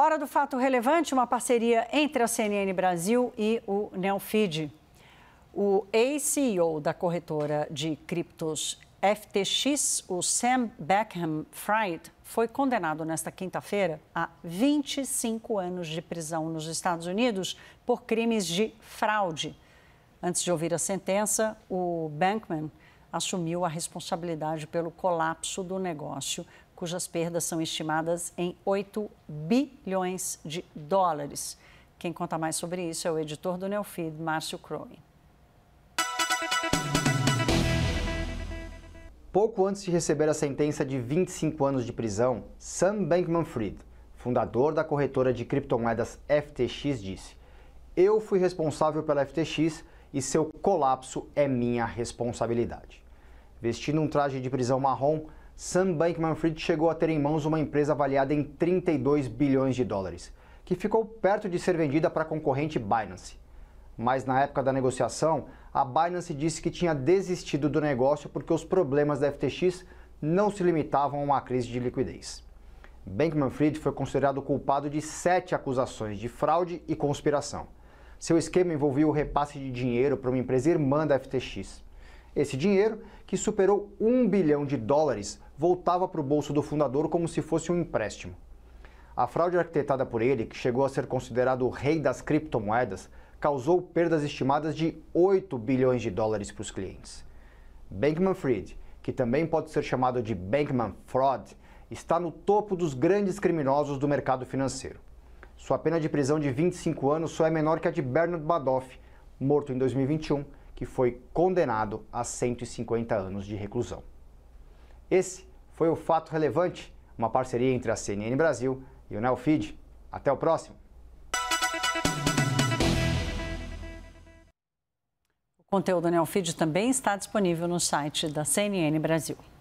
Hora do fato relevante, uma parceria entre a CNN Brasil e o Neofeed. O ex-CEO da corretora de criptos FTX, o Sam Beckham Fried, foi condenado nesta quinta-feira a 25 anos de prisão nos Estados Unidos por crimes de fraude. Antes de ouvir a sentença, o Bankman assumiu a responsabilidade pelo colapso do negócio cujas perdas são estimadas em 8 bilhões de dólares. Quem conta mais sobre isso é o editor do Neofeed, Márcio Crowe. Pouco antes de receber a sentença de 25 anos de prisão, Sam Bankman-Fried, fundador da corretora de criptomoedas FTX, disse: "Eu fui responsável pela FTX e seu colapso é minha responsabilidade." Vestindo um traje de prisão marrom, Sam Bankman-Fried chegou a ter em mãos uma empresa avaliada em 32 bilhões de dólares, que ficou perto de ser vendida para a concorrente Binance. Mas na época da negociação, a Binance disse que tinha desistido do negócio porque os problemas da FTX não se limitavam a uma crise de liquidez. Bankman-Fried foi considerado culpado de sete acusações de fraude e conspiração. Seu esquema envolvia o repasse de dinheiro para uma empresa irmã da FTX. Esse dinheiro, que superou um bilhão de dólares, voltava para o bolso do fundador como se fosse um empréstimo. A fraude arquitetada por ele, que chegou a ser considerado o rei das criptomoedas, causou perdas estimadas de 8 bilhões de dólares para os clientes. Bankman-Fried, que também pode ser chamado de Bankman-Fraud, está no topo dos grandes criminosos do mercado financeiro. Sua pena de prisão de 25 anos só é menor que a de Bernard Madoff, morto em 2021 que foi condenado a 150 anos de reclusão. Esse foi o Fato Relevante, uma parceria entre a CNN Brasil e o Neofeed. Até o próximo! O conteúdo Neofeed também está disponível no site da CNN Brasil.